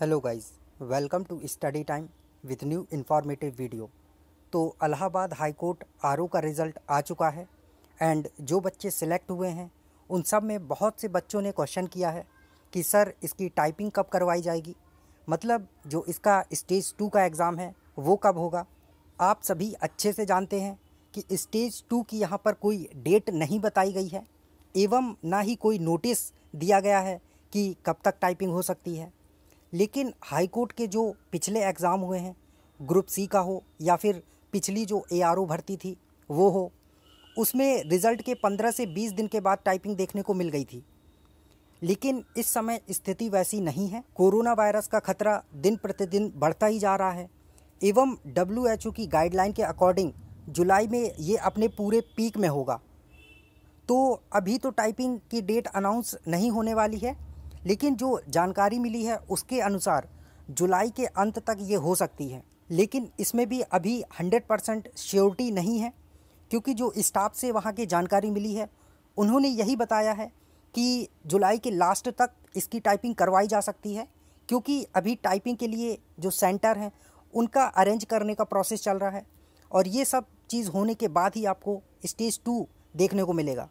hello guys welcome to study time with new informative video तो Allahabad high court R का result आ चुका है एंड जो बच्चे सिलेक्ट हुए हैं उन सब में बहुत से बच्चों ने क्वेश्चन किया है कि सर इसकी टाइपिंग कब करवाई जाएगी मतलब जो इसका स्टेज टू का एग्ज़ाम है वो कब होगा आप सभी अच्छे से जानते हैं कि स्टेज टू की यहाँ पर कोई डेट नहीं बताई गई है एवं ना ही कोई नोटिस दिया गया है कि कब तक टाइपिंग हो सकती है लेकिन हाई कोर्ट के जो पिछले एग्ज़ाम हुए हैं ग्रुप सी का हो या फिर पिछली जो ए भर्ती थी वो हो उसमें रिज़ल्ट के पंद्रह से बीस दिन के बाद टाइपिंग देखने को मिल गई थी लेकिन इस समय स्थिति वैसी नहीं है कोरोना वायरस का खतरा दिन प्रतिदिन बढ़ता ही जा रहा है एवं डब्ल्यू की गाइडलाइन के अकॉर्डिंग जुलाई में ये अपने पूरे पीक में होगा तो अभी तो टाइपिंग की डेट अनाउंस नहीं होने वाली है लेकिन जो जानकारी मिली है उसके अनुसार जुलाई के अंत तक ये हो सकती है लेकिन इसमें भी अभी हंड्रेड परसेंट श्योरिटी नहीं है क्योंकि जो स्टाफ से वहाँ की जानकारी मिली है उन्होंने यही बताया है कि जुलाई के लास्ट तक इसकी टाइपिंग करवाई जा सकती है क्योंकि अभी टाइपिंग के लिए जो सेंटर हैं उनका अरेंज करने का प्रोसेस चल रहा है और ये सब चीज़ होने के बाद ही आपको स्टेज टू देखने को मिलेगा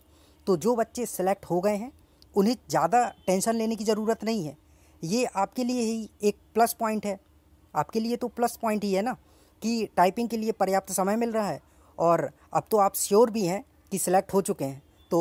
तो जो बच्चे सेलेक्ट हो गए हैं उन्हें ज़्यादा टेंशन लेने की ज़रूरत नहीं है ये आपके लिए ही एक प्लस पॉइंट है आपके लिए तो प्लस पॉइंट ही है ना कि टाइपिंग के लिए पर्याप्त समय मिल रहा है और अब तो आप श्योर भी हैं कि सिलेक्ट हो चुके हैं तो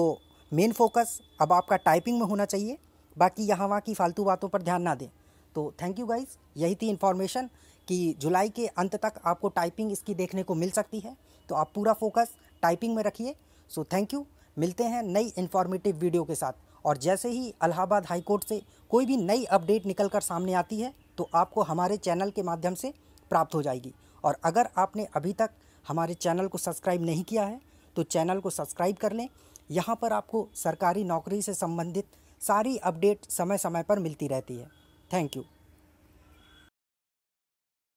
मेन फोकस अब आपका टाइपिंग में होना चाहिए बाकी यहाँ वहाँ की फालतू बातों पर ध्यान ना दें तो थैंक यू गाइज यही थी इन्फॉर्मेशन कि जुलाई के अंत तक आपको टाइपिंग इसकी देखने को मिल सकती है तो आप पूरा फोकस टाइपिंग में रखिए सो थैंक यू मिलते हैं नई इन्फॉर्मेटिव वीडियो के साथ और जैसे ही अलाहाबाद हाईकोर्ट से कोई भी नई अपडेट निकल कर सामने आती है तो आपको हमारे चैनल के माध्यम से प्राप्त हो जाएगी और अगर आपने अभी तक हमारे चैनल को सब्सक्राइब नहीं किया है तो चैनल को सब्सक्राइब कर लें यहाँ पर आपको सरकारी नौकरी से संबंधित सारी अपडेट समय समय पर मिलती रहती है थैंक यू